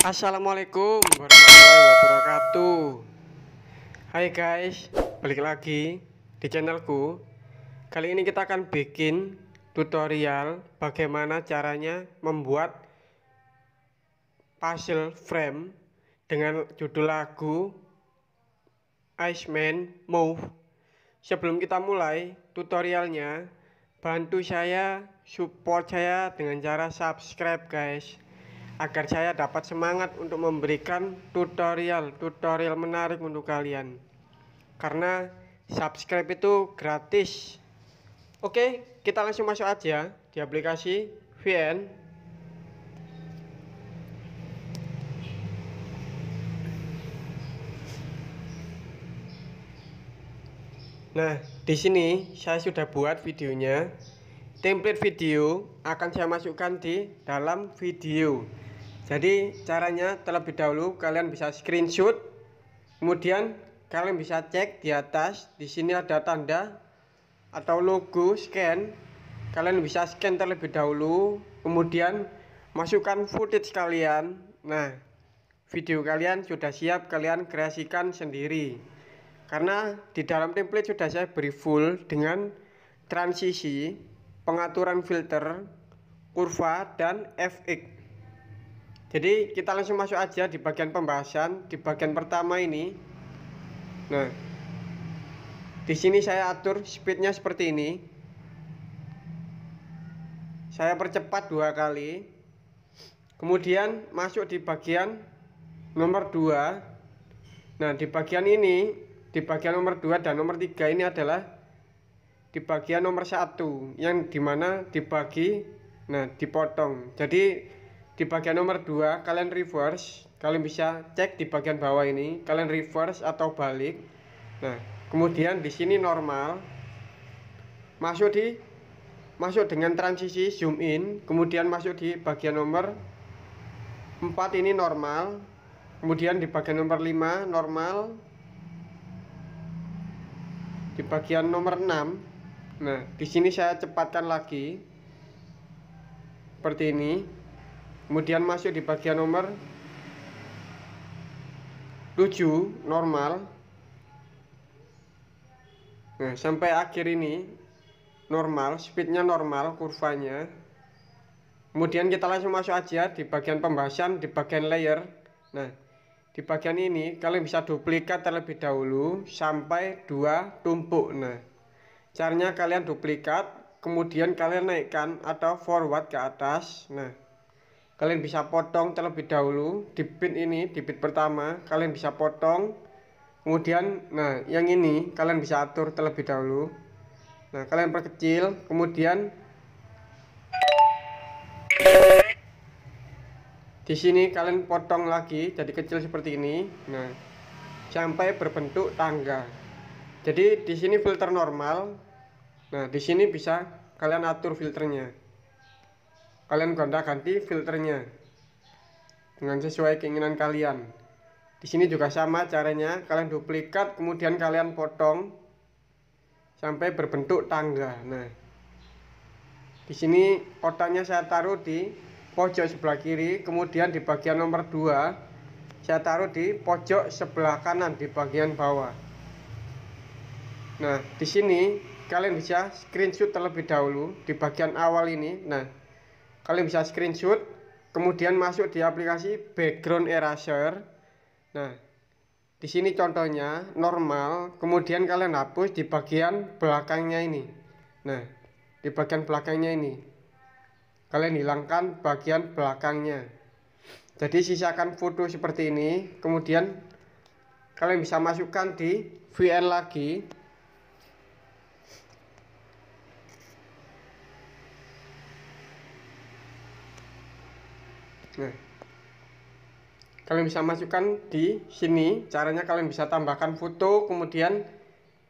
Assalamualaikum warahmatullahi wabarakatuh Hai guys, balik lagi di channelku Kali ini kita akan bikin tutorial bagaimana caranya membuat puzzle frame dengan judul lagu Iceman Move. Sebelum kita mulai tutorialnya, bantu saya, support saya dengan cara subscribe guys. Agar saya dapat semangat untuk memberikan tutorial-tutorial menarik untuk kalian. Karena subscribe itu gratis. Oke, kita langsung masuk aja di aplikasi VN Nah, di sini saya sudah buat videonya. Template video akan saya masukkan di dalam video. Jadi, caranya terlebih dahulu kalian bisa screenshot. Kemudian kalian bisa cek di atas, di sini ada tanda atau logo scan. Kalian bisa scan terlebih dahulu, kemudian masukkan footage kalian. Nah, video kalian sudah siap kalian kreasikan sendiri karena di dalam template sudah saya beri full dengan transisi, pengaturan filter, kurva, dan FX. Jadi kita langsung masuk aja di bagian pembahasan di bagian pertama ini. Nah, di sini saya atur speednya seperti ini. Saya percepat dua kali. Kemudian masuk di bagian nomor 2. Nah, di bagian ini di bagian nomor 2 dan nomor 3 ini adalah di bagian nomor 1 yang dimana dibagi nah dipotong jadi di bagian nomor 2 kalian reverse kalian bisa cek di bagian bawah ini kalian reverse atau balik nah kemudian di sini normal masuk di masuk dengan transisi zoom in kemudian masuk di bagian nomor 4 ini normal kemudian di bagian nomor 5 normal di bagian nomor 6 nah di sini saya cepatkan lagi seperti ini kemudian masuk di bagian nomor 7 normal nah sampai akhir ini normal speednya normal kurvanya kemudian kita langsung masuk aja di bagian pembahasan di bagian layer nah di bagian ini kalian bisa duplikat terlebih dahulu sampai dua tumpuk nah caranya kalian duplikat kemudian kalian naikkan atau forward ke atas nah kalian bisa potong terlebih dahulu di pin ini di bit pertama kalian bisa potong kemudian nah yang ini kalian bisa atur terlebih dahulu nah kalian perkecil kemudian di sini kalian potong lagi jadi kecil seperti ini nah sampai berbentuk tangga jadi di sini filter normal nah di sini bisa kalian atur filternya kalian gonta ganti filternya dengan sesuai keinginan kalian di sini juga sama caranya kalian duplikat kemudian kalian potong sampai berbentuk tangga nah di sini kotaknya saya taruh di pojok sebelah kiri kemudian di bagian nomor 2 saya taruh di pojok sebelah kanan di bagian bawah nah di sini kalian bisa screenshot terlebih dahulu di bagian awal ini nah kalian bisa screenshot kemudian masuk di aplikasi background eraser nah di sini contohnya normal kemudian kalian hapus di bagian belakangnya ini nah di bagian belakangnya ini kalian hilangkan bagian belakangnya jadi sisakan foto seperti ini kemudian kalian bisa masukkan di VN lagi Nah, kalian bisa masukkan di sini. Caranya kalian bisa tambahkan foto, kemudian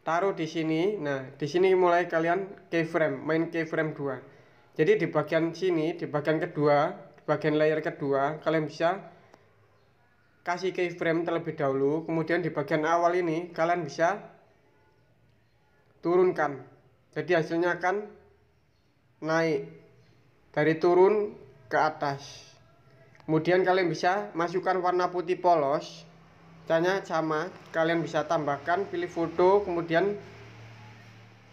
taruh di sini. Nah, di sini mulai kalian keyframe, main keyframe 2 jadi di bagian sini di bagian kedua di bagian layer kedua kalian bisa kasih keyframe terlebih dahulu kemudian di bagian awal ini kalian bisa turunkan jadi hasilnya akan naik dari turun ke atas kemudian kalian bisa masukkan warna putih polos caranya sama kalian bisa tambahkan pilih foto kemudian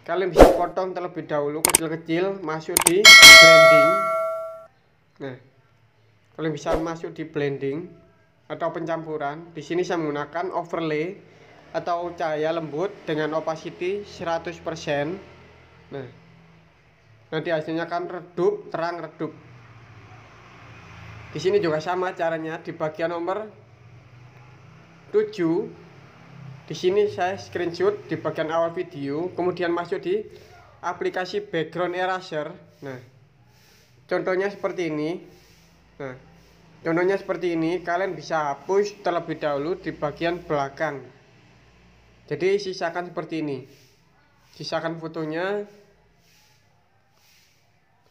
kalian bisa potong terlebih dahulu kecil-kecil masuk di blending nah kalian bisa masuk di blending atau pencampuran di sini saya menggunakan overlay atau cahaya lembut dengan opacity 100% nah nanti hasilnya akan redup terang redup di sini juga sama caranya di bagian nomor 7 di sini saya screenshot di bagian awal video kemudian masuk di aplikasi background eraser nah contohnya seperti ini nah contohnya seperti ini kalian bisa hapus terlebih dahulu di bagian belakang jadi sisakan seperti ini sisakan fotonya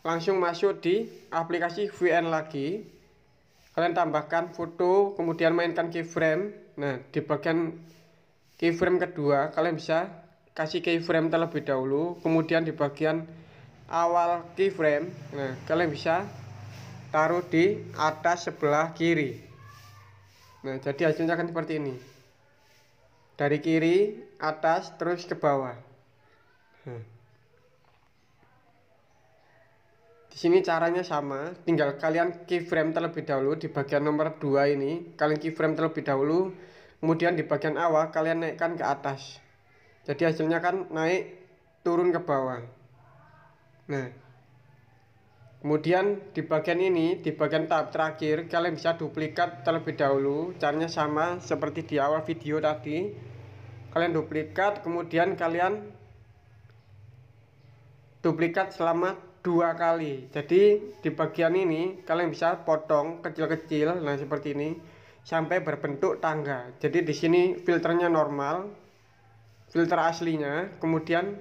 langsung masuk di aplikasi VN lagi kalian tambahkan foto kemudian mainkan keyframe nah di bagian keyframe kedua kalian bisa kasih keyframe terlebih dahulu kemudian di bagian awal keyframe nah kalian bisa taruh di atas sebelah kiri nah jadi hasilnya akan seperti ini dari kiri atas terus ke bawah nah. di sini caranya sama tinggal kalian keyframe terlebih dahulu di bagian nomor 2 ini kalian keyframe terlebih dahulu kemudian di bagian awal kalian naikkan ke atas jadi hasilnya kan naik turun ke bawah nah kemudian di bagian ini di bagian tahap terakhir kalian bisa duplikat terlebih dahulu caranya sama seperti di awal video tadi kalian duplikat kemudian kalian duplikat selama dua kali jadi di bagian ini kalian bisa potong kecil-kecil nah seperti ini sampai berbentuk tangga. Jadi di sini filternya normal, filter aslinya, kemudian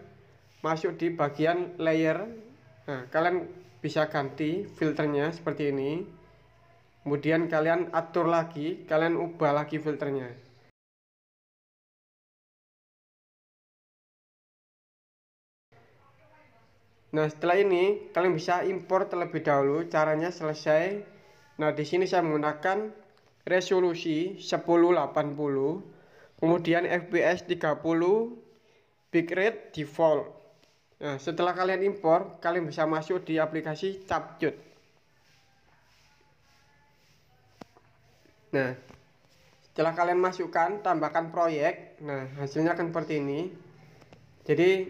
masuk di bagian layer. Nah, kalian bisa ganti filternya seperti ini. Kemudian kalian atur lagi, kalian ubah lagi filternya. Nah, setelah ini kalian bisa import terlebih dahulu, caranya selesai. Nah, di sini saya menggunakan resolusi 1080 kemudian fps 30 bitrate default nah setelah kalian impor kalian bisa masuk di aplikasi capcut nah setelah kalian masukkan tambahkan proyek nah hasilnya akan seperti ini jadi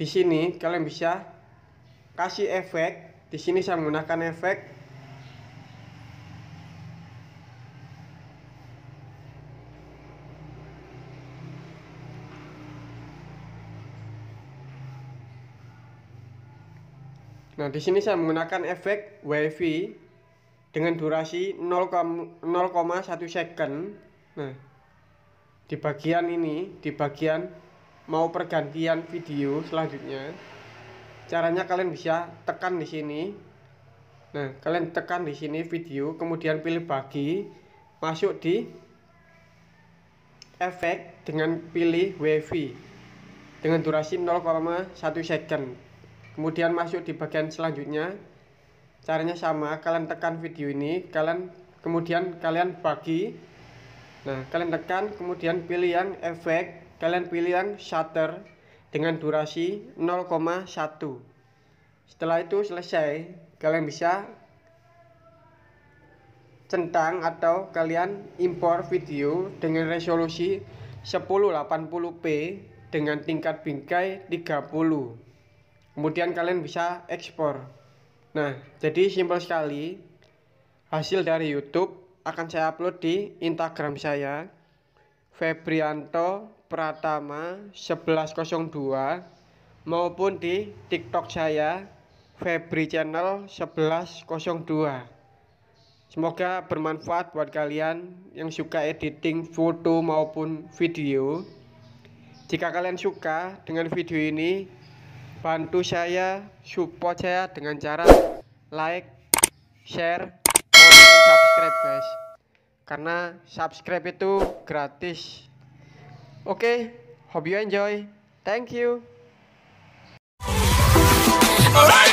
di sini kalian bisa kasih efek di sini saya menggunakan efek Nah, di sini saya menggunakan efek wavy dengan durasi 0,1 second. Nah, di bagian ini, di bagian mau pergantian video selanjutnya, caranya kalian bisa tekan di sini. Nah, kalian tekan di sini video, kemudian pilih bagi, masuk di efek dengan pilih wavy dengan durasi 0,1 second kemudian masuk di bagian selanjutnya caranya sama kalian tekan video ini kalian kemudian kalian bagi nah kalian tekan kemudian pilih yang efek kalian pilih yang shutter dengan durasi 0,1 setelah itu selesai kalian bisa centang atau kalian impor video dengan resolusi 1080p dengan tingkat bingkai 30 kemudian kalian bisa ekspor nah jadi simpel sekali hasil dari YouTube akan saya upload di Instagram saya Febrianto Pratama 1102 maupun di TikTok saya Febri Channel 1102 Semoga bermanfaat buat kalian yang suka editing foto maupun video. Jika kalian suka dengan video ini, bantu saya support saya dengan cara like share subscribe guys karena subscribe itu gratis oke okay, hope you enjoy thank you Alright.